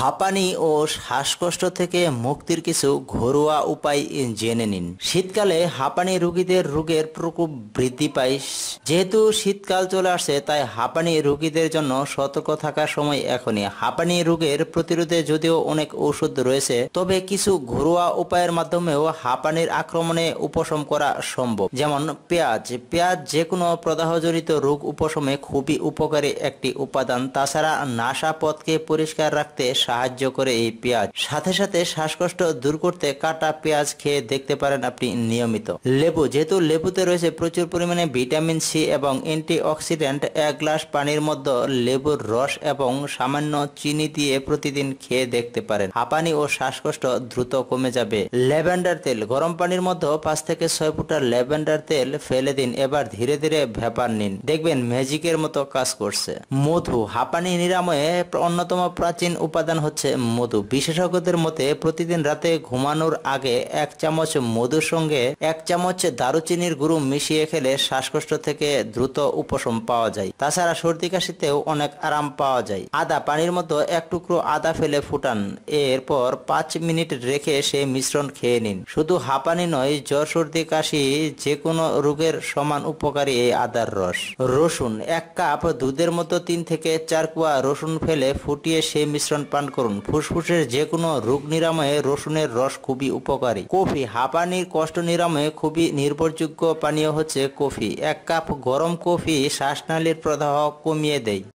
হাঁপানি ও শ্বাসকষ্ট থেকে মুক্তির কিছু ঘরোয়া উপায় জেনে নিন শীতকালে হাঁপানি রোগীদের রোগের প্রকোপ বৃদ্ধি পায় যেহেতু শীতকাল চলে আসছে তাই হাঁপানি রোগীদের জন্য সতর্ক থাকার সময় এখনই হাঁপানি রোগের প্রতিরোধে যদিও অনেক ঔষধ রয়েছে তবে কিছু ঘরোয়া উপায়ের মাধ্যমেও হাঁপানির আক্রমণে উপশম করা সম্ভব যেমন পেঁয়াজ পেঁয়াজ যে কোনো প্রদাহজনিত রোগ উপশমে খুবই উপকারী একটি উপাদান তাছাড়া নাসা পথকে পরিষ্কার রাখতে সাহায্য করে এই পেঁয়াজ সাথে সাথে শ্বাসকষ্ট দূর করতে কাটা পেঁয়াজ খেয়ে দেখতে পারেন আপনি নিয়মিত লেবু যেহেতু লেবুতে রয়েছে প্রচুর পরিমাণে ভিটামিন সি এবং অ্যান্টিঅক্সিডেন্ট এক গ্লাস পানির মধ্যে লেবুর রস এবং সামান্য চিনি দিয়ে প্রতিদিন খেয়ে দেখতে পারেন হাঁপানি ও শ্বাসকষ্ট দ্রুত কমে যাবে ল্যাভেন্ডার তেল গরম পানির মধ্যে পাঁচ থেকে ছয় ফুটার ল্যাভেন্ডার তেল ফেলে দিন এবার ধীরে ধীরে ভেপার নিন দেখবেন ম্যাজিকের মতো কাজ করছে মধু হাঁপানি নিরাময়ে অন্যতম প্রাচীন উপাদান উপাদান হচ্ছে মধু বিশেষজ্ঞদের মতে প্রতিদিন রাতে ঘুমানোর আগে এক চামচ মধুর সঙ্গে এক চামচ দারুচিনির গুরু মিশিয়ে খেলে শ্বাসকষ্ট থেকে দ্রুত উপশম পাওয়া যায় তাছাড়া সর্দি কাশিতেও অনেক আরাম পাওয়া যায় আদা পানির মতো এক টুকরো আদা ফেলে ফুটান এরপর পাঁচ মিনিট রেখে সে মিশ্রণ খেয়ে নিন শুধু হাঁপানি নয় জ্বর সর্দি কাশি যে কোনো রোগের সমান উপকারী এই আদার রস রসুন এক কাপ দুধের মতো তিন থেকে চার কুয়া রসুন ফেলে ফুটিয়ে সে মিশ্রণ পান পান করুন ফুসফুসের যে কোনো রোগ নিরাময়ে রসুনের রস খুবই উপকারী কফি হাঁপানির কষ্ট নিরাময়ে খুবই নির্ভরযোগ্য পানীয় হচ্ছে কফি এক কাপ গরম কফি শ্বাসনালীর প্রদাহ কমিয়ে দেয়